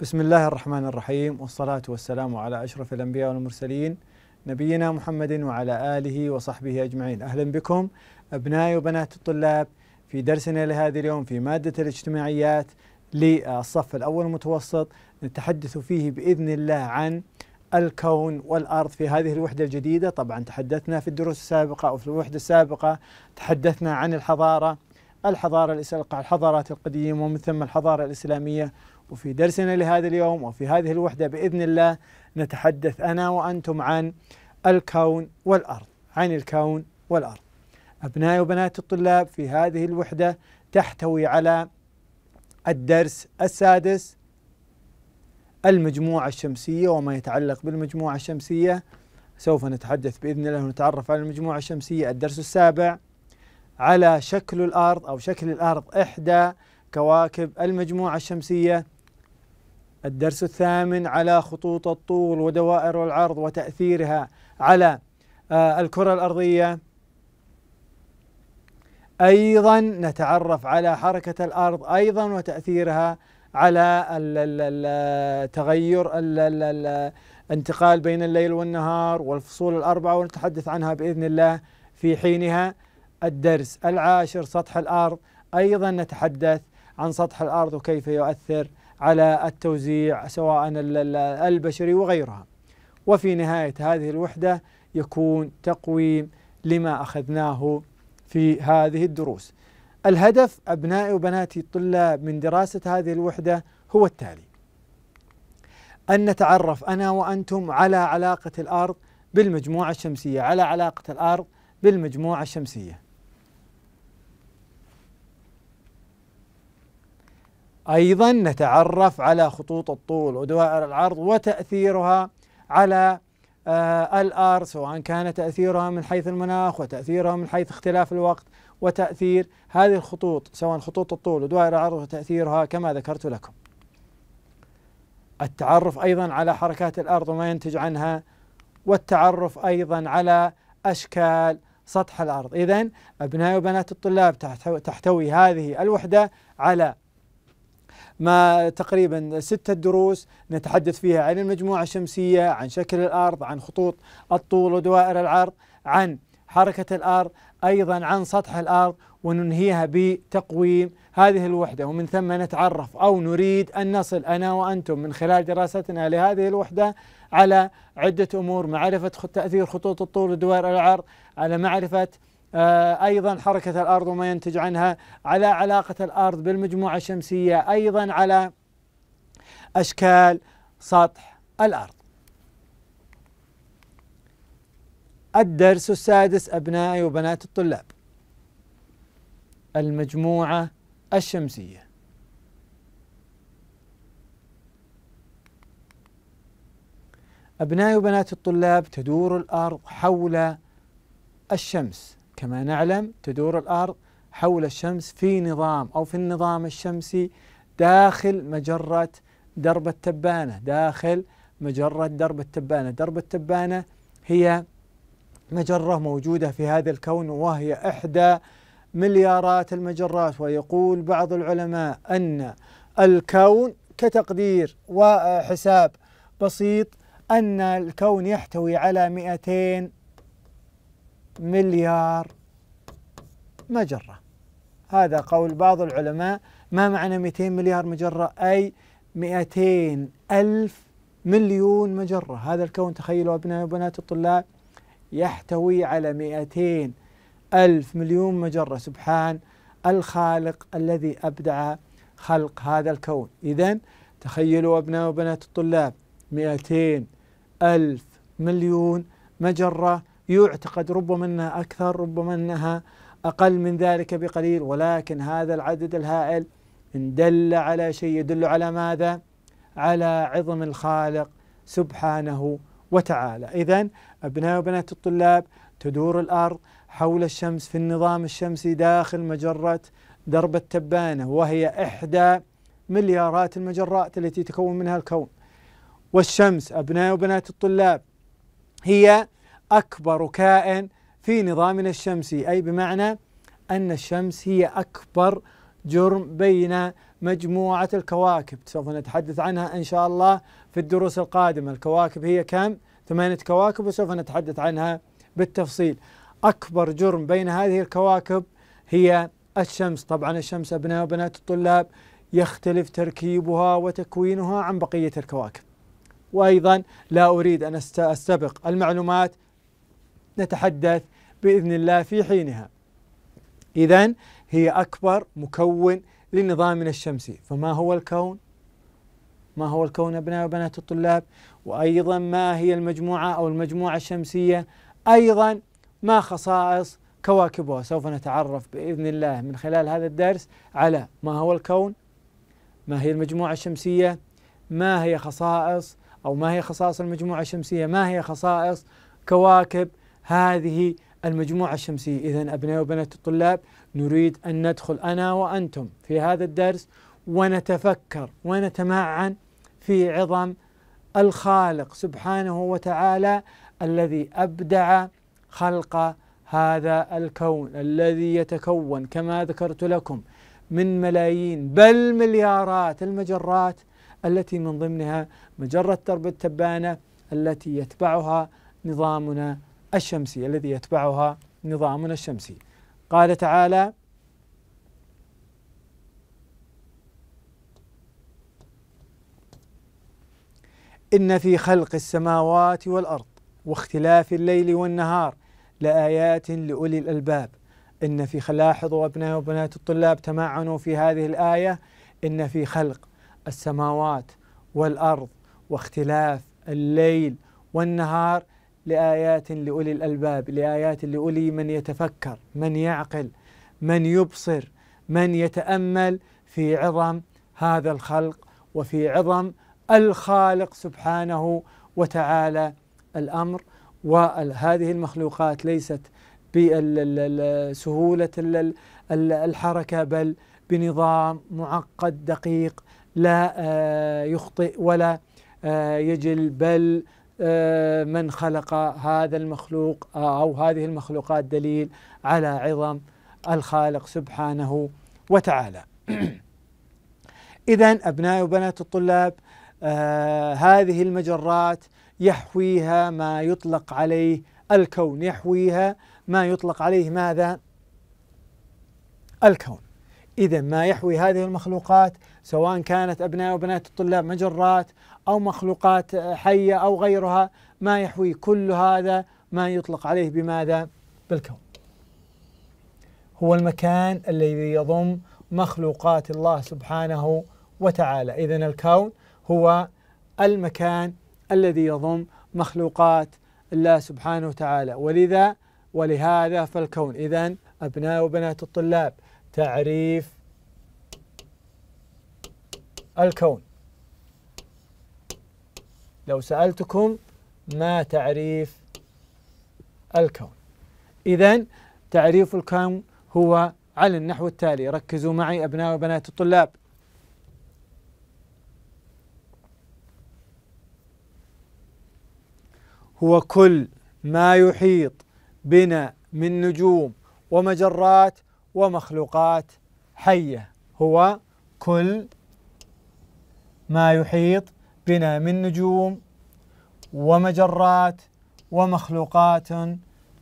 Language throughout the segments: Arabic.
بسم الله الرحمن الرحيم والصلاة والسلام على أشرف الأنبياء والمرسلين نبينا محمد وعلى آله وصحبه أجمعين أهلا بكم أبنائي وبنات الطلاب في درسنا لهذا اليوم في مادة الاجتماعيات للصف الأول المتوسط نتحدث فيه بإذن الله عن الكون والأرض في هذه الوحدة الجديدة طبعا تحدثنا في الدروس السابقة أو في الوحدة السابقة تحدثنا عن الحضارة الحضارة الحضارات القديمة ومن ثم الحضارة الإسلامية وفي درسنا لهذا اليوم وفي هذه الوحدة بإذن الله نتحدث أنا وأنتم عن الكون والأرض عن الكون والأرض أبنائي وبنات الطلاب في هذه الوحدة تحتوي على الدرس السادس المجموعة الشمسية وما يتعلق بالمجموعة الشمسية سوف نتحدث بإذن الله ونتعرف على المجموعة الشمسية الدرس السابع على شكل الأرض أو شكل الأرض إحدى كواكب المجموعة الشمسية الدرس الثامن على خطوط الطول ودوائر العرض وتأثيرها على آه، الكرة الأرضية أيضا نتعرف على حركة الأرض أيضا وتأثيرها على تغير الانتقال بين الليل والنهار والفصول الأربعة ونتحدث عنها بإذن الله في حينها الدرس العاشر سطح الأرض أيضا نتحدث عن سطح الأرض وكيف يؤثر على التوزيع سواء البشري وغيرها وفي نهاية هذه الوحدة يكون تقويم لما أخذناه في هذه الدروس الهدف أبنائي وبناتي الطلاب من دراسة هذه الوحدة هو التالي أن نتعرف أنا وأنتم على علاقة الأرض بالمجموعة الشمسية على علاقة الأرض بالمجموعة الشمسية أيضا نتعرف على خطوط الطول ودوائر العرض وتأثيرها على آه، الأرض سواء كان تأثيرها من حيث المناخ وتأثيرها من حيث اختلاف الوقت وتأثير هذه الخطوط سواء خطوط الطول ودوائر العرض وتأثيرها كما ذكرت لكم التعرف أيضا على حركات الأرض وما ينتج عنها والتعرف أيضا على أشكال سطح الأرض إذا أبناء وبنات الطلاب تحتوي هذه الوحدة على ما تقريبا ستة دروس نتحدث فيها عن المجموعة الشمسية عن شكل الأرض عن خطوط الطول ودوائر العرض عن حركة الأرض أيضا عن سطح الأرض وننهيها بتقويم هذه الوحدة ومن ثم نتعرف أو نريد أن نصل أنا وأنتم من خلال دراستنا لهذه الوحدة على عدة أمور معرفة تأثير خطوط الطول ودوائر العرض على معرفة آه، أيضا حركة الأرض وما ينتج عنها على علاقة الأرض بالمجموعة الشمسية أيضا على أشكال سطح الأرض الدرس السادس أبنائي وبنات الطلاب المجموعة الشمسية أبنائي وبنات الطلاب تدور الأرض حول الشمس كما نعلم تدور الأرض حول الشمس في نظام أو في النظام الشمسي داخل مجرة درب التبانة داخل مجرة درب التبانة درب التبانة هي مجرة موجودة في هذا الكون وهي إحدى مليارات المجرات ويقول بعض العلماء أن الكون كتقدير وحساب بسيط أن الكون يحتوي على 200 مليار مجرة هذا قول بعض العلماء ما معنى 200 مليار مجرة أي 200 ألف مليون مجرة هذا الكون تخيلوا أبناء وبنات الطلاب يحتوي على 200 ألف مليون مجرة سبحان الخالق الذي أبدع خلق هذا الكون إذا تخيلوا أبناء وبنات الطلاب 200 ألف مليون مجرة يعتقد ربما انها اكثر ربما انها اقل من ذلك بقليل ولكن هذا العدد الهائل ان دل على شيء يدل على ماذا؟ على عظم الخالق سبحانه وتعالى، اذا ابناء وبنات الطلاب تدور الارض حول الشمس في النظام الشمسي داخل مجره درب التبانه وهي احدى مليارات المجرات التي تكون منها الكون. والشمس ابناء وبنات الطلاب هي أكبر كائن في نظامنا الشمسي أي بمعنى أن الشمس هي أكبر جرم بين مجموعة الكواكب سوف نتحدث عنها إن شاء الله في الدروس القادمة الكواكب هي كم؟ ثمانية كواكب وسوف نتحدث عنها بالتفصيل أكبر جرم بين هذه الكواكب هي الشمس طبعا الشمس أبناء وبنات الطلاب يختلف تركيبها وتكوينها عن بقية الكواكب وأيضا لا أريد أن أستبق المعلومات نتحدث باذن الله في حينها. اذا هي اكبر مكون لنظامنا الشمسي، فما هو الكون؟ ما هو الكون ابناء وبنات الطلاب؟ وايضا ما هي المجموعه او المجموعه الشمسيه؟ ايضا ما خصائص كواكبها؟ سوف نتعرف باذن الله من خلال هذا الدرس على ما هو الكون؟ ما هي المجموعه الشمسيه؟ ما هي خصائص او ما هي خصائص المجموعه الشمسيه؟ ما هي خصائص كواكب هذه المجموعة الشمسية إذا أبناء وبنات الطلاب نريد أن ندخل أنا وأنتم في هذا الدرس ونتفكر ونتمعن في عظم الخالق سبحانه وتعالى الذي أبدع خلق هذا الكون الذي يتكون كما ذكرت لكم من ملايين بل مليارات المجرات التي من ضمنها مجرة درب التبانة التي يتبعها نظامنا الشمسي الذي يتبعها نظامنا الشمسي قال تعالى إن في خلق السماوات والأرض واختلاف الليل والنهار لآيات لأولي الألباب إن في لاحظوا أبناء وبنات الطلاب تمعنوا في هذه الآية إن في خلق السماوات والأرض واختلاف الليل والنهار لآيات لأولي الألباب لآيات لأولي من يتفكر من يعقل من يبصر من يتأمل في عظم هذا الخلق وفي عظم الخالق سبحانه وتعالى الأمر وهذه المخلوقات ليست بسهولة الحركة بل بنظام معقد دقيق لا آه، يخطئ ولا آه، يجل بل آه، من خلق هذا المخلوق أو هذه المخلوقات دليل على عظم الخالق سبحانه وتعالى إذا أبناء وبنات الطلاب آه هذه المجرات يحويها ما يطلق عليه الكون يحويها ما يطلق عليه ماذا الكون إذا ما يحوي هذه المخلوقات سواء كانت أبناء وبنات الطلاب مجرات أو مخلوقات آه، حية أو غيرها ما يحوي كل هذا ما يطلق عليه بماذا؟ بالكون هو المكان الذي يضم مخلوقات الله سبحانه وتعالى إذا الكون هو المكان الذي يضم مخلوقات الله سبحانه وتعالى ولذا ولهذا فالكون إذا أبناء وبنات الطلاب تعريف الكون لو سألتكم ما تعريف الكون إذا تعريف الكون هو على النحو التالي ركزوا معي أبناء وبنات الطلاب هو كل ما يحيط بنا من نجوم ومجرات ومخلوقات حية هو كل ما يحيط بنا من نجوم ومجرات ومخلوقات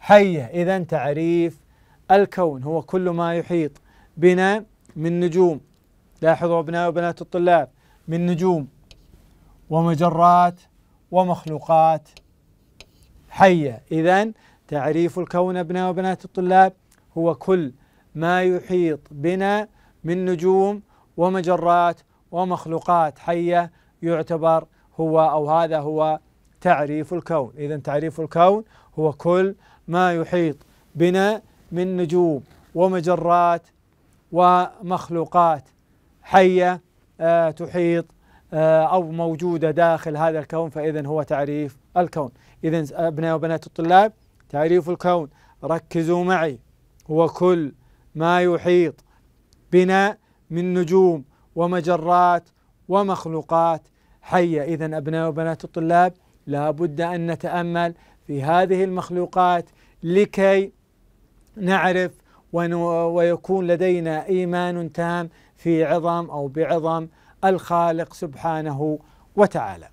حية إذا تعريف الكون هو كل ما يحيط بنا من نجوم لاحظوا أبناء وبنات الطلاب من نجوم ومجرات ومخلوقات حية إذا تعريف الكون أبناء وبنات الطلاب هو كل ما يحيط بنا من نجوم ومجرات ومخلوقات حيه يعتبر هو او هذا هو تعريف الكون، اذا تعريف الكون هو كل ما يحيط بنا من نجوم ومجرات ومخلوقات حيه آه، تحيط آه، او موجوده داخل هذا الكون فاذا هو تعريف الكون، اذا آه، ابناء وبنات الطلاب تعريف الكون ركزوا معي هو كل ما يحيط بنا من نجوم ومجرات ومخلوقات حية إذا أبناء وبنات الطلاب لا بد أن نتأمل في هذه المخلوقات لكي نعرف ويكون لدينا إيمان تام في عظم أو بعظم الخالق سبحانه وتعالى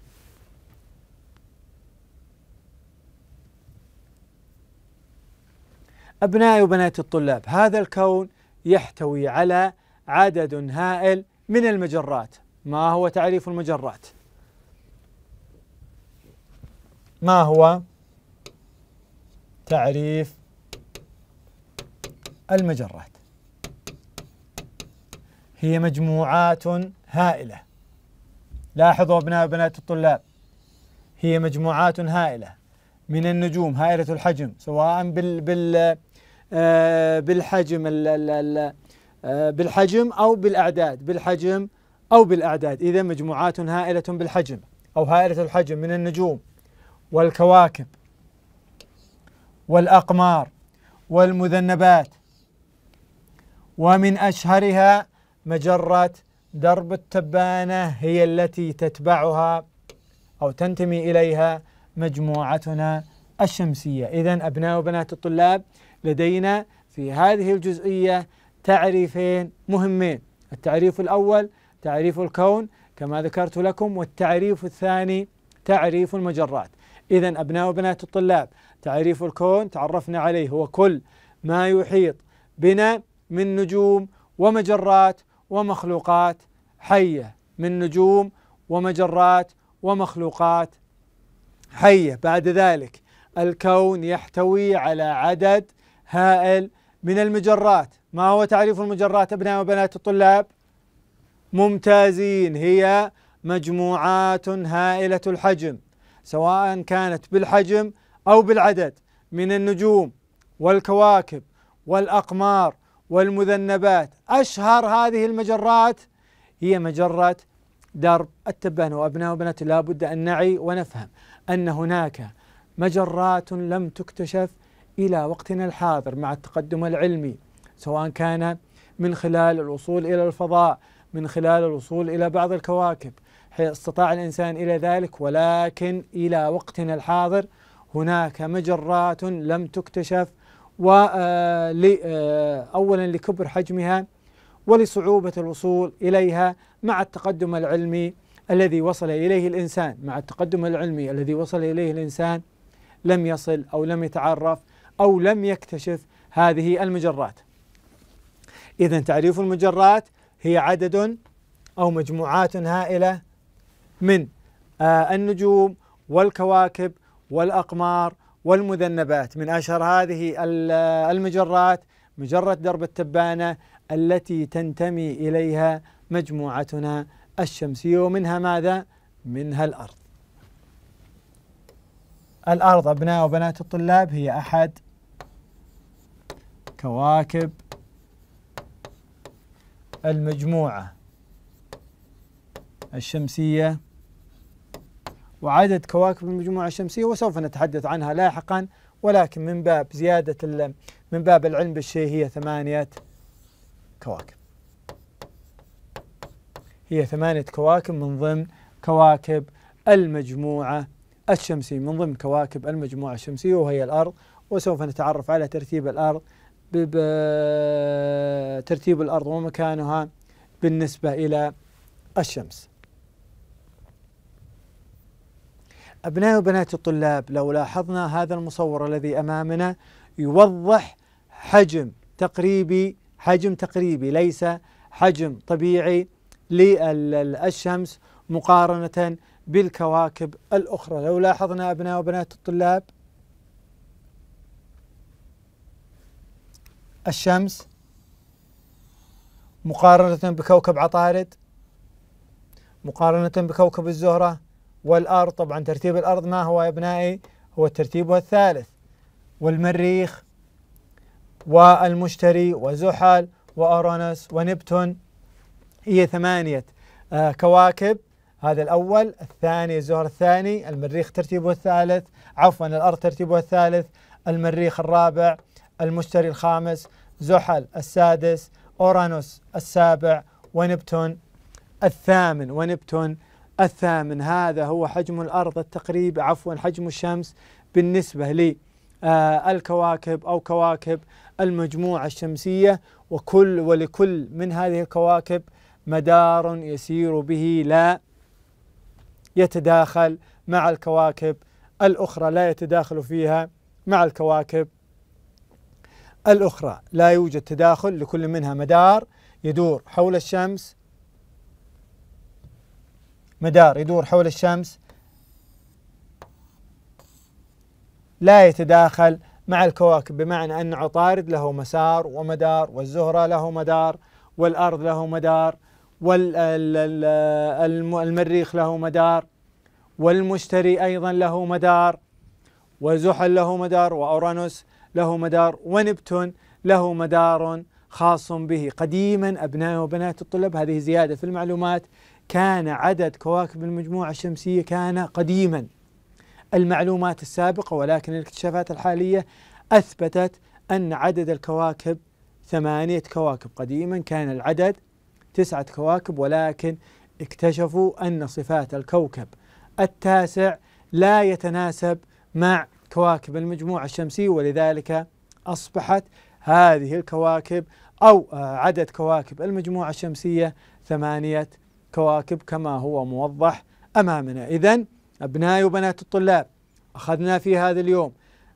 أبنائي وبنات الطلاب هذا الكون يحتوي على عدد هائل من المجرات ما هو تعريف المجرات؟ ما هو تعريف المجرات؟ هي مجموعات هائلة لاحظوا أبناء وبنات الطلاب هي مجموعات هائلة من النجوم هائلة الحجم سواء بال, بال آه، بالحجم آه، بالحجم أو بالأعداد بالحجم أو بالأعداد إذا مجموعات هائلة بالحجم أو هائلة الحجم من النجوم والكواكب والأقمار والمذنبات ومن أشهرها مجرة درب التبانة هي التي تتبعها أو تنتمي إليها مجموعتنا الشمسية إذا أبناء وبنات الطلاب لدينا في هذه الجزئية تعريفين مهمين التعريف الأول تعريف الكون كما ذكرت لكم والتعريف الثاني تعريف المجرات إذا أبناء وبنات الطلاب تعريف الكون تعرفنا عليه هو كل ما يحيط بنا من نجوم ومجرات ومخلوقات حية من نجوم ومجرات ومخلوقات حية بعد ذلك الكون يحتوي على عدد هائل من المجرات ما هو تعريف المجرات أبناء وبنات الطلاب ممتازين هي مجموعات هائلة الحجم سواء كانت بالحجم أو بالعدد من النجوم والكواكب والأقمار والمذنبات أشهر هذه المجرات هي مجرة درب التبانة وأبناء وبنات لا بد أن نعي ونفهم أن هناك مجرات لم تكتشف إلى وقتنا الحاضر مع التقدم العلمي سواء كان من خلال الوصول إلى الفضاء من خلال الوصول إلى بعض الكواكب استطاع الإنسان إلى ذلك ولكن إلى وقتنا الحاضر هناك مجرات لم تكتشف آه، آه، أولا لكبر حجمها ولصعوبة الوصول إليها مع التقدم العلمي الذي وصل إليه الإنسان مع التقدم العلمي الذي وصل إليه الإنسان لم يصل أو لم يتعرف أو لم يكتشف هذه المجرات إذا تعريف المجرات هي عدد أو مجموعات هائلة من آه، النجوم والكواكب والأقمار والمذنبات من أشهر هذه آه، المجرات مجرة درب التبانة التي تنتمي إليها مجموعتنا الشمسية ومنها ماذا؟ منها الأرض الأرض أبناء وبنات الطلاب هي أحد كواكب المجموعة الشمسية وعدد كواكب المجموعة الشمسية وسوف نتحدث عنها لاحقا ولكن من باب زيادة من باب العلم بالشيء هي ثمانية كواكب هي ثمانية كواكب من ضمن كواكب المجموعة الشمسية من ضمن كواكب المجموعة الشمسية وهي الأرض وسوف نتعرف على ترتيب الأرض بترتيب الأرض ومكانها بالنسبة إلى الشمس أبناء وبنات الطلاب لو لاحظنا هذا المصور الذي أمامنا يوضح حجم تقريبي حجم تقريبي ليس حجم طبيعي للشمس مقارنة بالكواكب الأخرى لو لاحظنا أبناء وبنات الطلاب الشمس مقارنة بكوكب عطارد مقارنة بكوكب الزهرة والأرض طبعا ترتيب الأرض ما هو يا أبنائي هو الترتيب الثالث والمريخ والمشتري وزحل وأورانوس ونبتون هي ثمانية آه، كواكب هذا الأول الثاني الزهر الثاني المريخ ترتيبه الثالث عفوا الأرض ترتيبه الثالث المريخ الرابع المشتري الخامس زحل السادس أورانوس السابع ونبتون الثامن ونبتون الثامن هذا هو حجم الأرض التقريبي عفوا حجم الشمس بالنسبة لي آه الكواكب أو كواكب المجموعة الشمسية وكل ولكل من هذه الكواكب مدار يسير به لا يتداخل مع الكواكب الأخرى لا يتداخل فيها مع الكواكب الأخرى لا يوجد تداخل لكل منها مدار يدور حول الشمس مدار يدور حول الشمس لا يتداخل مع الكواكب بمعنى أن عطارد له مسار ومدار والزهرة له مدار والأرض له مدار والمريخ له مدار والمشتري أيضا له مدار وزحل له مدار وأورانوس له مدار ونبتون له مدار خاص به قديما أبناء وبنات الطلاب هذه زيادة في المعلومات كان عدد كواكب المجموعة الشمسية كان قديما المعلومات السابقة ولكن الاكتشافات الحالية أثبتت أن عدد الكواكب ثمانية كواكب قديما كان العدد تسعة كواكب ولكن اكتشفوا أن صفات الكوكب التاسع لا يتناسب مع كواكب المجموعة الشمسية ولذلك أصبحت هذه الكواكب أو آه، عدد كواكب المجموعة الشمسية ثمانية كواكب كما هو موضح أمامنا إذا أبنائي وبنات الطلاب أخذنا في هذا اليوم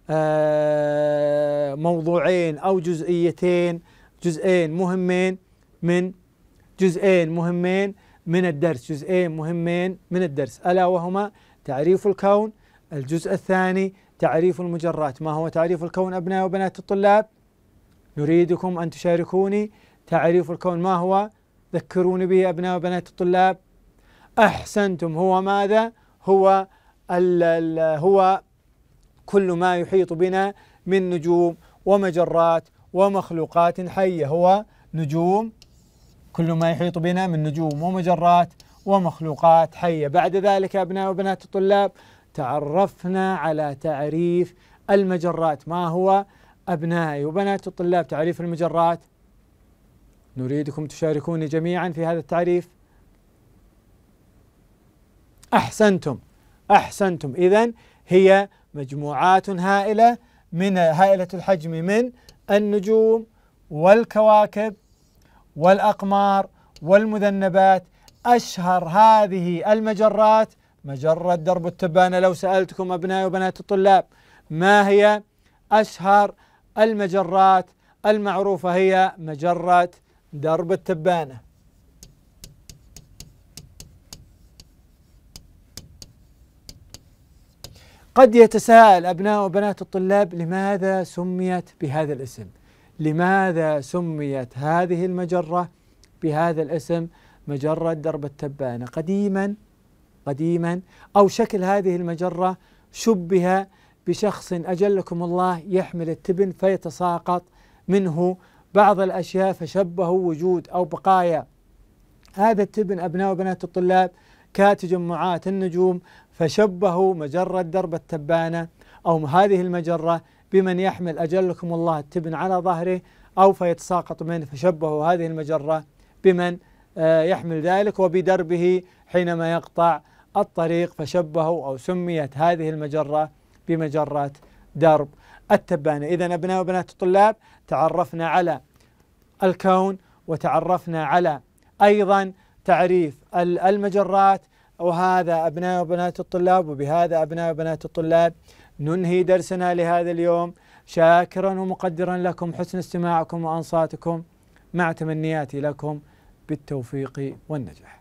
آه، موضوعين أو جزئيتين جزئين مهمين من جزئين مهمين من الدرس جزئين مهمين من الدرس ألا وهما تعريف الكون الجزء الثاني تعريف المجرات ما هو تعريف الكون أبناء وبنات الطلاب نريدكم أن تشاركوني تعريف الكون ما هو ذكروني به أبناء وبنات الطلاب أحسنتم هو ماذا هو ال الـ هو كل ما يحيط بنا من نجوم ومجرات ومخلوقات حية هو نجوم كل ما يحيط بنا من نجوم ومجرات ومخلوقات حية بعد ذلك أبناء وبنات الطلاب تعرفنا على تعريف المجرات ما هو أبنائي وبنات الطلاب تعريف المجرات نريدكم تشاركوني جميعا في هذا التعريف أحسنتم أحسنتم إذا هي مجموعات هائلة من هائلة الحجم من النجوم والكواكب والأقمار والمذنبات أشهر هذه المجرات مجرة درب التبانة لو سألتكم أبنائي وبنات الطلاب ما هي أشهر المجرات المعروفة هي مجرة درب التبانة قد يتساءل أبناء وبنات الطلاب لماذا سميت بهذا الاسم لماذا سميت هذه المجرة بهذا الاسم مجرة درب التبانة قديما قديما أو شكل هذه المجرة شبه بشخص أجلكم الله يحمل التبن فيتساقط منه بعض الأشياء فشبهوا وجود أو بقايا هذا التبن أبناء وبنات الطلاب كتجمعات النجوم فشبهوا مجرة درب التبانة أو هذه المجرة بمن يحمل أجلكم الله التبن على ظهره أو فيتساقط منه فشبهوا هذه المجرة بمن آه، يحمل ذلك وبدربه حينما يقطع الطريق فشبهوا أو سميت هذه المجرة بمجرة درب التبانة إذا أبناء وبنات الطلاب تعرفنا على الكون وتعرفنا على أيضا تعريف المجرات وهذا أبناء وبنات الطلاب وبهذا أبناء وبنات الطلاب ننهي درسنا لهذا اليوم شاكرا ومقدرا لكم حسن استماعكم وأنصاتكم مع تمنياتي لكم بالتوفيق والنجاح